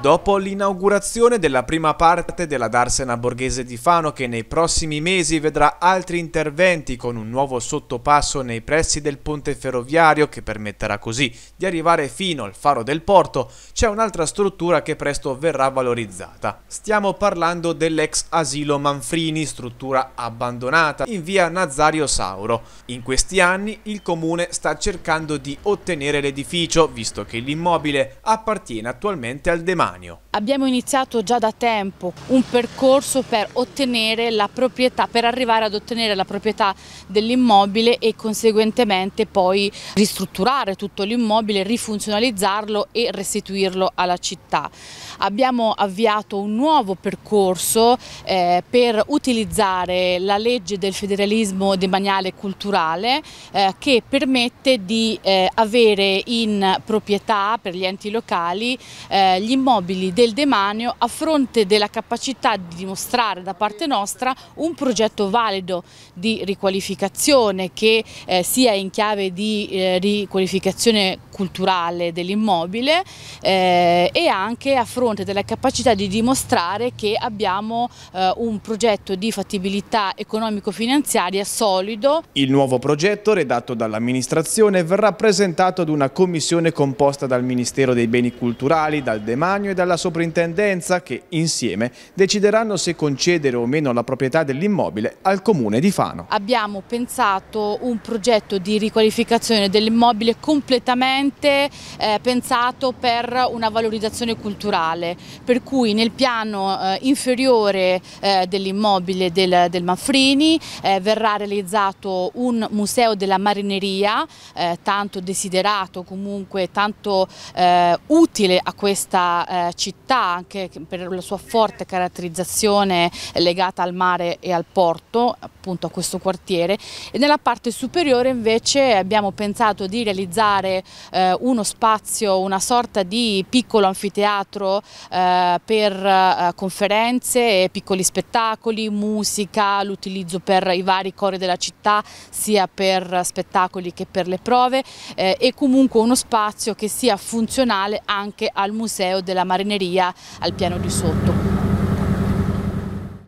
Dopo l'inaugurazione della prima parte della Darsena Borghese di Fano che nei prossimi mesi vedrà altri interventi con un nuovo sottopasso nei pressi del ponte ferroviario che permetterà così di arrivare fino al faro del porto, c'è un'altra struttura che presto verrà valorizzata. Stiamo parlando dell'ex asilo Manfrini, struttura abbandonata in via Nazario Sauro. In questi anni il comune sta cercando di ottenere l'edificio visto che l'immobile appartiene attualmente al demanio. Uranio. Abbiamo iniziato già da tempo un percorso per ottenere la proprietà, per arrivare ad ottenere la proprietà dell'immobile e conseguentemente poi ristrutturare tutto l'immobile, rifunzionalizzarlo e restituirlo alla città. Abbiamo avviato un nuovo percorso eh, per utilizzare la legge del federalismo demaniale culturale eh, che permette di eh, avere in proprietà per gli enti locali eh, gli immobili immobili del demanio a fronte della capacità di dimostrare da parte nostra un progetto valido di riqualificazione che eh, sia in chiave di eh, riqualificazione culturale dell'immobile eh, e anche a fronte della capacità di dimostrare che abbiamo eh, un progetto di fattibilità economico-finanziaria solido. Il nuovo progetto redatto dall'amministrazione verrà presentato ad una commissione composta dal Ministero dei Beni Culturali, dal Demanio e dalla Soprintendenza che insieme decideranno se concedere o meno la proprietà dell'immobile al Comune di Fano. Abbiamo pensato un progetto di riqualificazione dell'immobile completamente sicuramente eh, pensato per una valorizzazione culturale, per cui nel piano eh, inferiore eh, dell'immobile del, del, Manfrini eh, verrà realizzato un museo della marineria, eh, tanto desiderato comunque, tanto eh, utile a questa città anche per la sua forte caratterizzazione legata al mare e al porto, appunto a questo quartiere, e nella parte superiore invece abbiamo pensato di realizzare eh, uno spazio, una sorta di piccolo anfiteatro eh, per eh, conferenze, piccoli spettacoli, musica, l'utilizzo per i vari cori della città sia per spettacoli che per le prove eh, e comunque uno spazio che sia funzionale anche al museo della marineria al piano di sotto.